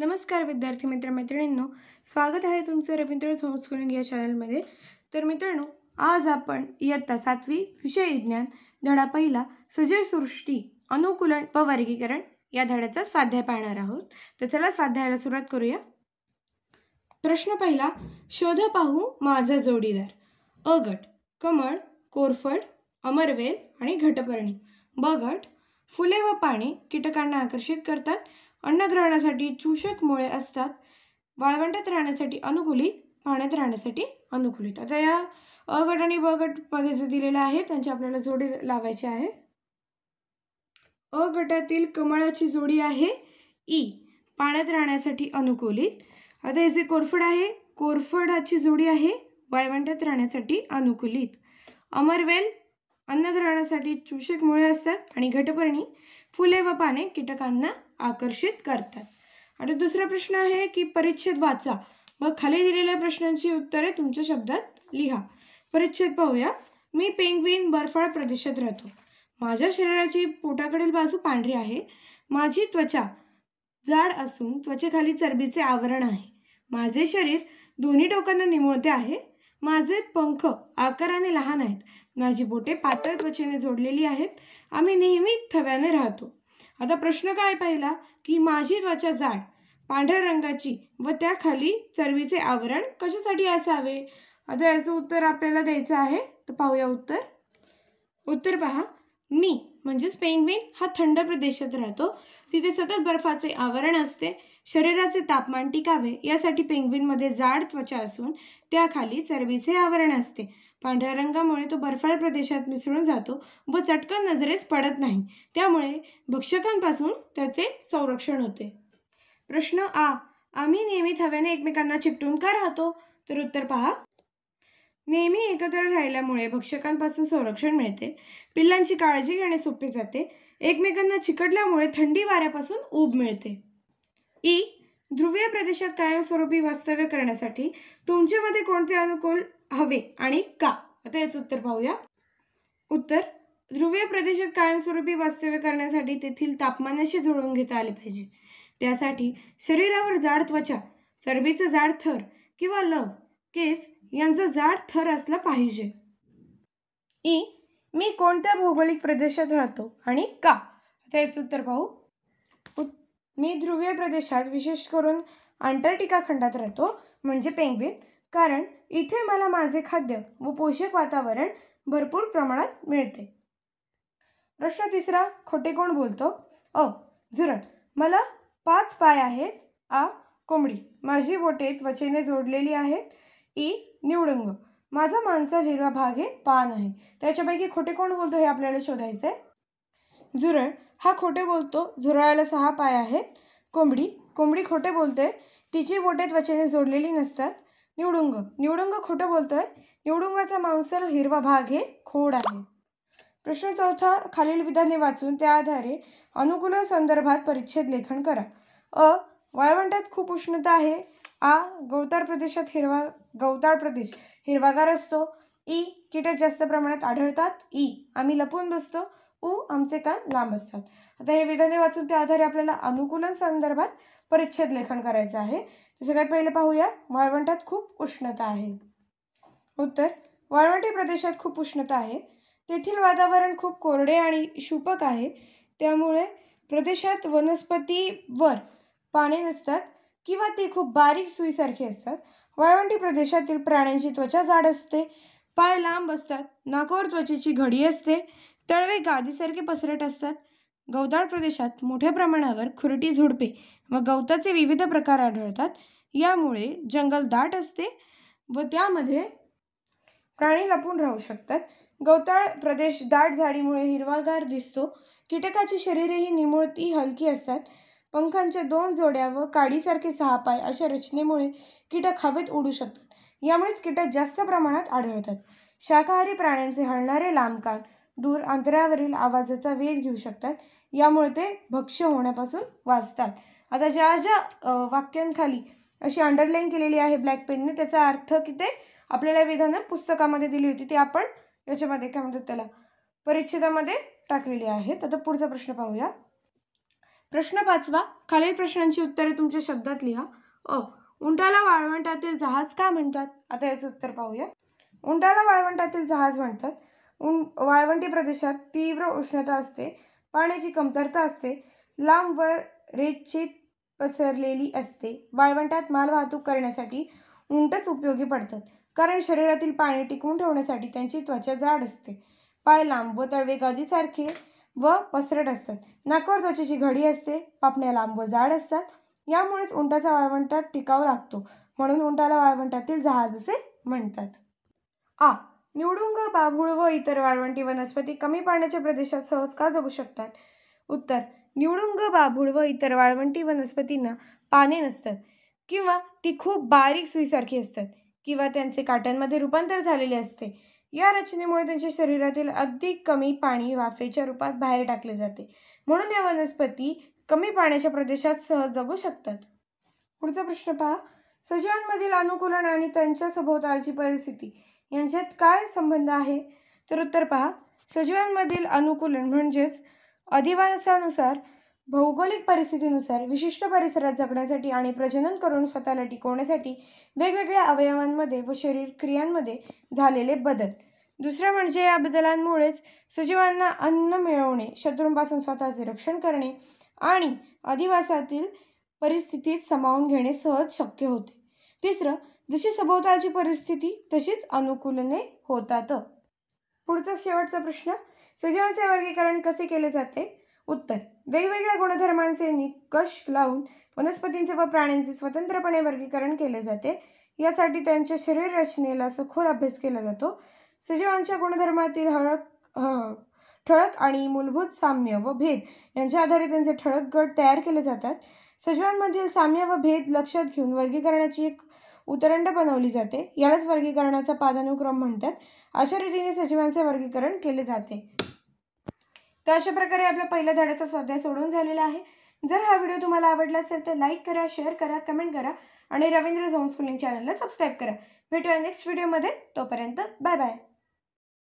नमस्कार विद्यार्थी मित्र मैत्रिणींनो स्वागत आहे तुमचं रवींद्र संस्कृती या चॅनलमध्ये तर मित्रांनो आज आपण इयत्ता सातवी विषय विज्ञान धडा पहिला सजय सृष्टी अनुकूलन व वर्गीकरण या धड्याचा स्वाध्याय पाहणार आहोत तर चला स्वाध्यायाला सुरुवात करूया प्रश्न पहिला शोध पाहू माझा जोडीदार अ गट कमळ कोरफड अमरवेल आणि घटपर्णी ब गट फुले व पाने कीटकांना आकर्षित करतात अन्नग्रहणासाठी चूषक मुळे असतात वाळवंटात राहण्यासाठी अनुकूलित पाण्यात राहण्यासाठी अनुकूलित आता या अ गट आणि ब गटमध्ये जे दिलेलं आहे त्यांचे आपल्याला जोडी लावायचे आहे अ गटातील कमळाची जोडी आहे ई e. पाण्यात राहण्यासाठी अनुकूलित आता हे जे कोरफड आहे कोरफडाची जोडी आहे वाळवंटात राहण्यासाठी अनुकूलित अमरवेल अन्नग्रहणासाठी चूषक मुळे असतात आणि घटपर्णी फुले व पाने कीटकांना आकर्षित करतात आणि दुसरा प्रश्न आहे की परिच्छेद वाचा व खाली दिलेल्या प्रश्नांची उत्तरे तुमच्या शब्दात लिहा परिच्छेद पाहूया मी पेंग्विन बर्फाळ प्रदेशात राहतो माझ्या शरीराची पोटाकडील बाजू पांढरी आहे माझी त्वचा जाड असून त्वचेखाली चरबीचे आवरण आहे माझे शरीर दोन्ही टोकांना निमुळते आहे माझे पंख आकाराने लहान आहेत माझी बोटे पातळ त्वचेने जोडलेली आहेत आम्ही नेहमी थव्याने राहतो आता प्रश्न काय पाहिला की माझी त्वचा जाड पांढऱ्या रंगाची व त्याखाली चरबीचे आवरण कशासाठी असावे आता याचं उत्तर आपल्याला द्यायचं आहे तर पाहूया उत्तर उत्तर पहा मी म्हणजेच पेंगवीन हा थंड प्रदेशात राहतो तिथे सतत बर्फाचे आवरण असते शरीराचे तापमान टिकावे यासाठी पेंग्विनमध्ये जाड त्वचा असून त्याखाली चरबीचे आवरण असते पांढऱ्या रंगामुळे तो बर्फाळ प्रदेशात मिसळून जातो व चटकन नजरेस पडत नाही त्यामुळे भक्षकांपासून त्याचे संरक्षण होते प्रश्न आ आम्ही नेहमी थव्याने एकमेकांना चिकटून का राहतो तर उत्तर पहा नेहमी एकत्र राहिल्यामुळे भक्षकांपासून संरक्षण मिळते पिल्लांची काळजी घेणे सोपे जाते एकमेकांना चिकटल्यामुळे थंडी वाऱ्यापासून ऊब मिळते ई ध्रुवीय प्रदेशात कायमस्वरूपी वास्तव्य करण्यासाठी तुमच्यामध्ये कोणते अनुकूल हवे आणि का आता याचं उत्तर पाहूया उत्तर ध्रुवीय प्रदेशात कायमस्वरूपी वास्तव्य करण्यासाठी तेथील तापमानाशी जुळवून घेता आले पाहिजे त्यासाठी शरीरावर जाड त्वचा चरबीचा जाड थर किंवा लव केस यांचं जाड थर असला पाहिजे ई मी कोणत्या भौगोलिक प्रदेशात राहतो आणि का आता याचं उत्तर पाहू मी ध्रुवीय प्रदेशात विशेष करून अंटार्क्टिका खंडात राहतो म्हणजे पेंग्विन कारण इथे मला माझे खाद्य व पोषक वातावरण भरपूर प्रमाणात मिळते प्रश्न तिसरा खोटे कोण बोलतो अ झुरळ मला पाच पाय आहेत आ कोंबडी माझी बोटे त्वचेने जोडलेली आहेत ई निवडंग माझा मांसल हिरवा भाग हे पान आहे त्याच्यापैकी खोटे कोण बोलतो हे आपल्याला शोधायचं आहे झुरळ हा खोटे बोलतो झुरळाला सहा पाय आहेत कोंबडी कोंबडी खोटे बोलते तिची बोटे त्वचेने जोडलेली नसतात निवडुंग निवडुंग खोटं बोलतोय निवडुंगाचा मांसल हिरवा भाग हे खोड आहे प्रश्न चौथा खालील विधाने वाचून त्या आधारे अनुकूल संदर्भात परिच्छेद लेखन करा अ वाळवंटात खूप उष्णता आहे आ गवताळ प्रदेशात हिरवा गवताळ प्रदेश हिरवागार असतो ई कीटक जास्त प्रमाणात आढळतात ई आम्ही लपून बसतो ऊ आमचे कान लांब असतात आता हे विधाने वाचून त्या आधारे आपल्याला अनुकूलन संदर्भात परिच्छेद लेखन करायचं आहे सगळ्यात पहिले पाहूया वाळवंटात खूप उष्णता आहे उत्तर वाळवंटी प्रदेशात खूप उष्णता आहे तेथील वातावरण खूप कोरडे आणि शुपक आहे त्यामुळे प्रदेशात वनस्पतीवर पाने नसतात किंवा ती खूप बारीक सुईसारखी असतात वाळवंटी प्रदेशातील प्राण्यांची त्वचा जाड असते पाय लांब असतात नाकोर त्वचेची घडी असते तळवे गादीसारखे पसरट असतात गवताळ प्रदेशात मोठ्या प्रमाणावर खुरटी झुडपे व गवताचे विविध प्रकार आढळतात यामुळे जंगल दाट असते व त्यामध्ये प्राणी लपून राहू शकतात गवताळ प्रदेश दाट झाडीमुळे हिरवागार दिसतो कीटकाची शरीरही ही निमुळती हलकी असतात पंखांच्या दोन जोड्या व काडीसारखे सहा पाय अशा रचनेमुळे कीटक हवेत उडू शकतात यामुळेच कीटक जास्त प्रमाणात आढळतात शाकाहारी प्राण्यांचे हलणारे लांबकान दूर अंतरावरील आवाजाचा वेध घेऊ शकतात यामुळे ते भक्ष्य होण्यापासून वाचतात आता ज्या ज्या वाक्यांखाली अशी अंडरलाईन केलेली आहे ब्लॅक पेनने त्याचा अर्थ की ते आपल्याला विधानं पुस्तकामध्ये दिली होती ती आपण याच्यामध्ये काय म्हणतो त्याला परिच्छेदामध्ये टाकलेली आहेत आता पुढचा प्रश्न पाहूया प्रश्न पाचवा खालील प्रश्नांची उत्तरे तुमच्या शब्दात लिहा अ उंटाला वाळवंटातील जहाज का म्हणतात आता याचं उत्तर पाहूया उंटाला वाळवंटातील जहाज म्हणतात उं वाळवंटी प्रदेशात तीव्र उष्णता असते पाण्याची कमतरता असते लांबवर रेतची पसरलेली असते वाळवंटात मालवाहतूक करण्यासाठी उंटच उपयोगी पडतात कारण शरीरातील पाणी टिकवून ठेवण्यासाठी त्यांची त्वचा जाड असते पाय लांब व तळवे गादीसारखे व पसरट असतात नाकावर त्वचेची घडी असते पापण्या लांब व जाड असतात यामुळेच उंटाचा वाळवंटात टिकाव लागतो म्हणून उंटाला वाळवंटातील जहाज असे म्हणतात आ निवडुंग बाभूळ व इतर वाळवंटी वनस्पती कमी पाण्याच्या प्रदेशात सहज का जगू शकतात उत्तर निवडुंग बाभूळ व इतर वाळवंटी वनस्पतींना पाने नसतात किंवा ती खूप बारीक सुईसारखी असतात किंवा त्यांचे काट्यांमध्ये रूपांतर झालेले असते या रचनेमुळे त्यांच्या शरीरातील अगदी कमी पाणी वाफेच्या रूपात बाहेर टाकले जाते म्हणून या वनस्पती कमी पाण्याच्या प्रदेशात सहज जगू शकतात पुढचा प्रश्न पहा सजीवांमधील अनुकूलन आणि त्यांच्या सभोवतालची परिस्थिती यांच्यात काय संबंध आहे तर उत्तर पहा सजीवांमधील अनुकूलन म्हणजेच अधिवासानुसार भौगोलिक परिस्थितीनुसार विशिष्ट परिसरात जगण्यासाठी आणि प्रजनन करून स्वतःला टिकवण्यासाठी वेगवेगळ्या अवयवांमध्ये व शरीर क्रियांमध्ये झालेले बदल दुसरं म्हणजे या बदलांमुळेच सजीवांना अन्न मिळवणे शत्रूंपासून स्वतःचे रक्षण करणे आणि अधिवासातील परिस्थितीत सामावून घेणे सहज शक्य होते तिसरं जशी सभोवतालची परिस्थिती तशीच अनुकूलने होतात पुढचा शेवटचा प्रश्न सजीवांचे वर्गीकरण कसे केले जाते उत्तर वेगवेगळ्या गुणधर्मांचे निकष लावून वनस्पतींचे व प्राण्यांचे स्वतंत्रपणे वर्गीकरण केले जाते यासाठी त्यांच्या शरीर रचनेला सखोल अभ्यास केला जातो सजीवांच्या गुणधर्मातील हळक ठळक आणि मूलभूत साम्य व भेद यांच्या आधारे त्यांचे ठळक गट तयार केले जातात सजीवांमधील साम्य व भेद लक्षात घेऊन वर्गीकरणाची एक उतरंड बनवली जाते यालाच वर्गीकरणाचा पादानुक्रम म्हणतात अशा रीतीने सजीवांचे वर्गीकरण केले जाते तर अशा प्रकारे आपल्या पहिल्या धड्याचा स्वाध्याय सोडून झालेला आहे जर हा व्हिडिओ तुम्हाला आवडला असेल तर लाईक करा शेअर करा कमेंट करा आणि रवींद्र झोन स्कूलिंग चॅनलला सबस्क्राईब करा भेटूया नेक्स्ट व्हिडिओमध्ये तोपर्यंत बाय बाय